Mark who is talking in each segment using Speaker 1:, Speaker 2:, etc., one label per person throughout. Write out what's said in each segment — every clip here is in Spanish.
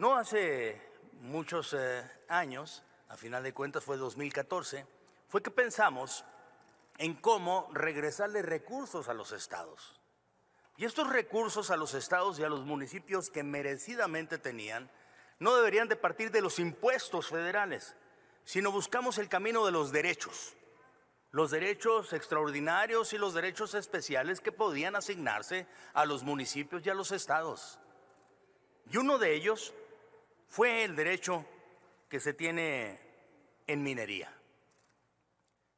Speaker 1: No hace muchos eh, años, a final de cuentas fue 2014, fue que pensamos en cómo regresarle recursos a los estados. Y estos recursos a los estados y a los municipios que merecidamente tenían, no deberían de partir de los impuestos federales, sino buscamos el camino de los derechos, los derechos extraordinarios y los derechos especiales que podían asignarse a los municipios y a los estados. Y uno de ellos fue el derecho que se tiene en minería.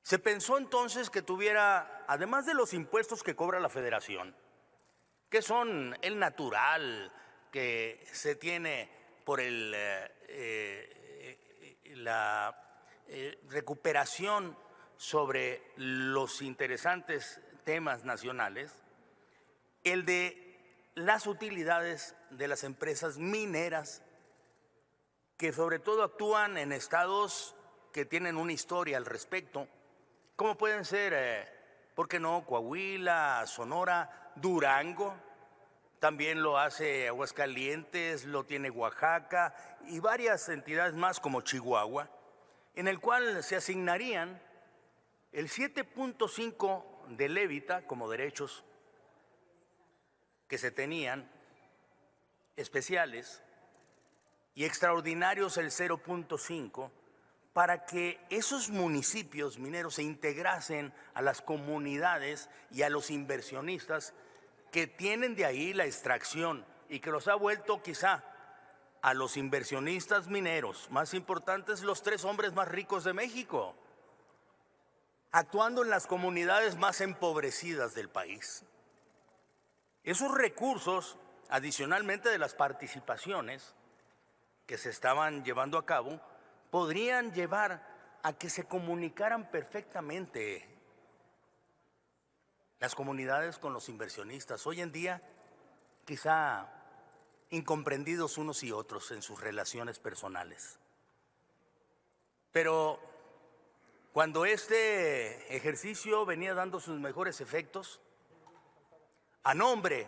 Speaker 1: Se pensó entonces que tuviera, además de los impuestos que cobra la federación, que son el natural que se tiene por eh, eh, la eh, recuperación sobre los interesantes temas nacionales, el de las utilidades de las empresas mineras que sobre todo actúan en estados que tienen una historia al respecto, como pueden ser, eh, ¿por qué no? Coahuila, Sonora, Durango, también lo hace Aguascalientes, lo tiene Oaxaca y varias entidades más como Chihuahua, en el cual se asignarían el 7.5 de levita como derechos que se tenían especiales y extraordinarios el 0.5 para que esos municipios mineros se integrasen a las comunidades y a los inversionistas que tienen de ahí la extracción y que los ha vuelto quizá a los inversionistas mineros más importantes, los tres hombres más ricos de México, actuando en las comunidades más empobrecidas del país. Esos recursos, adicionalmente de las participaciones, que se estaban llevando a cabo podrían llevar a que se comunicaran perfectamente las comunidades con los inversionistas. Hoy en día, quizá incomprendidos unos y otros en sus relaciones personales. Pero cuando este ejercicio venía dando sus mejores efectos, a nombre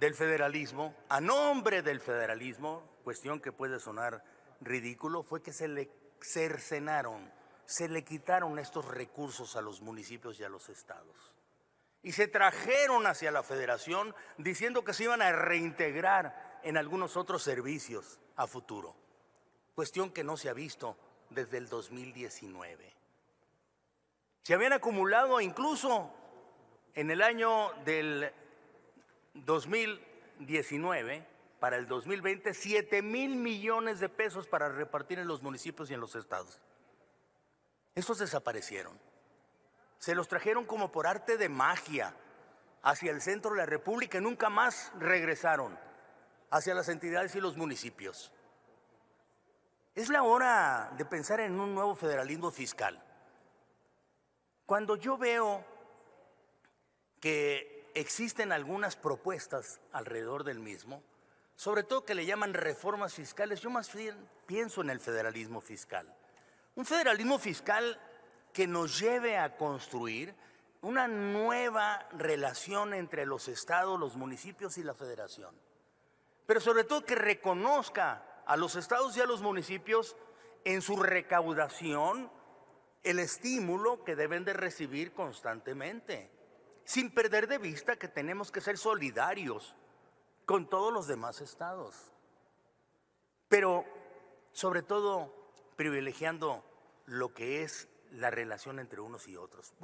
Speaker 1: del federalismo, a nombre del federalismo, cuestión que puede sonar ridículo, fue que se le cercenaron, se le quitaron estos recursos a los municipios y a los estados. Y se trajeron hacia la federación diciendo que se iban a reintegrar en algunos otros servicios a futuro. Cuestión que no se ha visto desde el 2019. Se habían acumulado incluso en el año del 2019 para el 2020 7 mil millones de pesos para repartir en los municipios y en los estados. Esos desaparecieron. Se los trajeron como por arte de magia hacia el centro de la República y nunca más regresaron hacia las entidades y los municipios. Es la hora de pensar en un nuevo federalismo fiscal. Cuando yo veo que existen algunas propuestas alrededor del mismo, sobre todo que le llaman reformas fiscales. Yo más bien pienso en el federalismo fiscal. Un federalismo fiscal que nos lleve a construir una nueva relación entre los estados, los municipios y la federación. Pero sobre todo que reconozca a los estados y a los municipios en su recaudación el estímulo que deben de recibir constantemente sin perder de vista que tenemos que ser solidarios con todos los demás estados, pero sobre todo privilegiando lo que es la relación entre unos y otros.